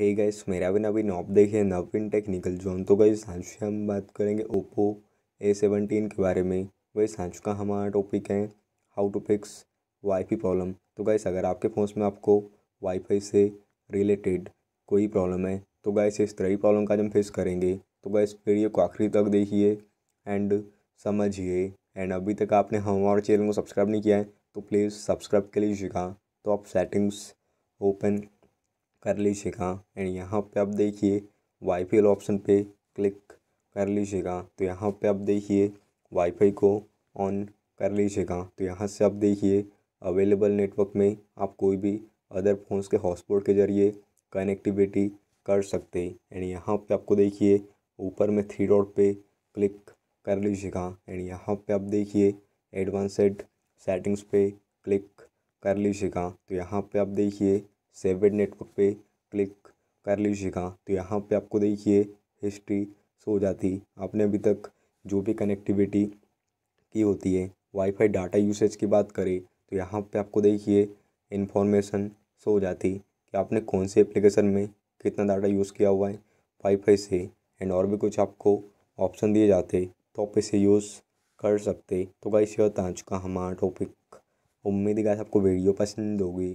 hey guys मेरा भी नवीन आप देखिए नवीन टेक्निकल जोन तो गाइस आज हम बात करेंगे ओप्पो ए सेवनटीन के बारे में वही आज का हमारा टॉपिक है how to fix wifi problem तो गाइस अगर आपके फ़ोन में आपको वाईफाई से रिलेटेड कोई प्रॉब्लम है तो गाइस इस तरह की प्रॉब्लम का आज हम फेस करेंगे तो गाइस वीडियो को आखिरी तक देखिए एंड समझिए एंड अभी तक आपने हमारे चैनल को सब्सक्राइब नहीं किया है तो प्लीज़ सब्सक्राइब कर लीजिएगा तो आप सेटिंग्स ओपन कर लीजिएगा एंड यहाँ पे आप देखिए वाईफाई ऑप्शन पे क्लिक कर लीजिएगा तो यहाँ पे आप देखिए वाईफाई को ऑन कर लीजिएगा तो यहाँ से आप देखिए अवेलेबल नेटवर्क में आप कोई भी अदर फोन्स के हॉटस्पॉट के जरिए कनेक्टिविटी कर सकते एंड यहाँ पे आपको देखिए ऊपर में थ्री डॉट पे क्लिक कर लीजिएगा एंड यहाँ पे आप देखिए एडवांसड सेटिंग्स पे क्लिक कर लीजिएगा तो यहाँ पे आप देखिए सेवेड नेटवर्क पे क्लिक कर लीजिएगा तो यहाँ पे आपको देखिए हिस्ट्री सो जाती आपने अभी तक जो भी कनेक्टिविटी की होती है वाईफाई डाटा यूसेज की बात करें तो यहाँ पे आपको देखिए इन्फॉर्मेशन सो जाती कि आपने कौन से एप्लीकेशन में कितना डाटा यूज़ किया हुआ है वाईफाई से एंड और भी कुछ आपको ऑप्शन दिए जाते तो आप इसे यूज़ कर सकते तो गाइस यह था आज का हमारा टॉपिक उम्मीद है गाइस आपको वीडियो पसंद होगी